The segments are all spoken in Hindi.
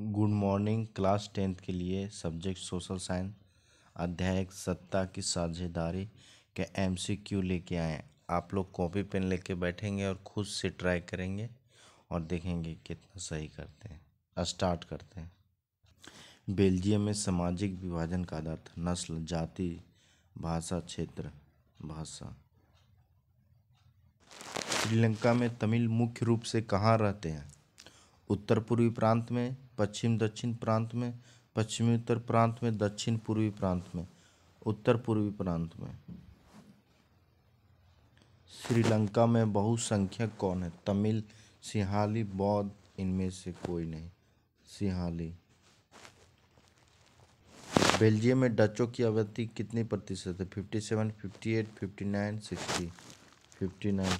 गुड मॉर्निंग क्लास टेंथ के लिए सब्जेक्ट सोशल साइंस अध्याय सत्ता की साझेदारी के एमसीक्यू लेके आए आप लोग कॉपी पेन लेके बैठेंगे और खुद से ट्राई करेंगे और देखेंगे कितना सही करते हैं स्टार्ट करते हैं बेल्जियम में सामाजिक विभाजन का आधार था नस्ल जाति भाषा क्षेत्र भाषा श्रीलंका में तमिल मुख्य रूप से कहाँ रहते हैं उत्तर पूर्वी प्रांत में पश्चिम दक्षिण प्रांत में पश्चिमी उत्तर प्रांत में दक्षिण पूर्वी प्रांत में उत्तर पूर्वी प्रांत में श्रीलंका में बहुसंख्यक कौन है तमिल सिंहाली बौद्ध इनमें से कोई नहीं सिंहाली बेल्जियम में डचों की आबादी कितनी प्रतिशत है fifty seven fifty eight fifty nine sixty fifty nine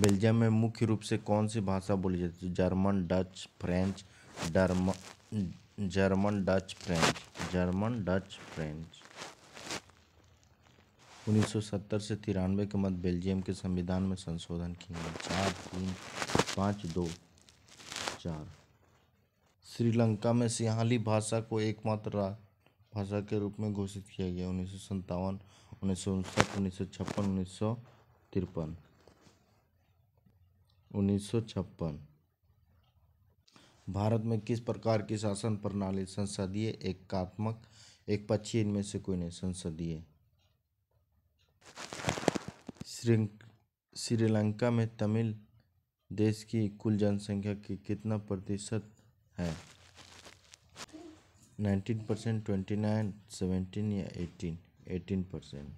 Belgium में मुख्य रूप से कौन सी भाषा बोली जाती है जर्मन डच फ्रेंच डर्म German Dutch French German Dutch French 1970 से तिरानवे के मध्य बेल्जियम के संविधान में संशोधन किए गए चार तीन पाँच दो चार श्रीलंका में सिंहाली भाषा को एकमात्र भाषा के रूप में घोषित किया गया उन्नीस सौ सत्तावन उन्नीस सौ उनसठ उन्नीस सौ छप्पन उन्नीस सौ तिरपन उन्नीस भारत में किस प्रकार की शासन प्रणाली संसदीय एकात्मक एक पक्षी इनमें से कोई नहीं संसदीय श्रीलंका में तमिल देश की कुल जनसंख्या की कितना प्रतिशत है nineteen percent twenty nine seventeen या एटीन एटीन परसेंट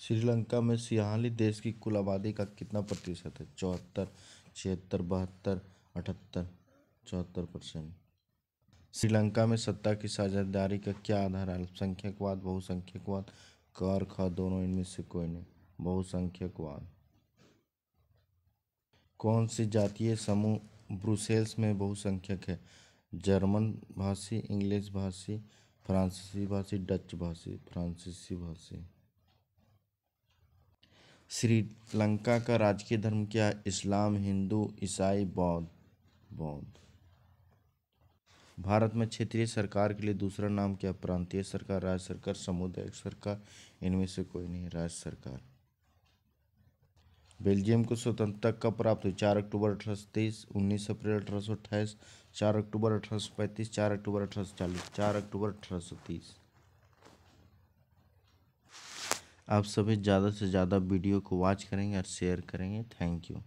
श्रीलंका में सियाली देश की कुल आबादी का कितना प्रतिशत है चौहत्तर छिहत्तर बहत्तर अठहत्तर चौहत्तर परसेंट श्रीलंका में सत्ता की साझेदारी का क्या आधार है अल्पसंख्यकवाद बहुसंख्यकवाद कर ख दोनों इनमें से कोई नहीं बहुसंख्यकवाद कौन सी जातीय समूह ब्रुसेल्स में बहुसंख्यक है जर्मन भाषी इंग्लिश भाषी फ्रांसीसी भाषी डच भाषी फ्रांसीसी भाषी श्रीलंका का राजकीय धर्म क्या है इस्लाम हिंदू ईसाई बौद्ध बौद्ध भारत में क्षेत्रीय सरकार के लिए दूसरा नाम क्या प्रांतीय सरकार राज्य सरकार सामुदायिक सरकार इनमें से कोई नहीं राज्य सरकार बेल्जियम को स्वतंत्रता कब प्राप्त हुई चार अक्टूबर अठारह सौ तेईस उन्नीस अप्रैल अठारह सौ अट्ठाईस चार अक्टूबर अठारह सौ पैंतीस चार अक्टूबर अठारह सौ चालीस चार अक्टूबर अठारह सौ तीस आप सभी ज़्यादा से ज़्यादा वीडियो को वॉच करेंगे और शेयर करेंगे थैंक यू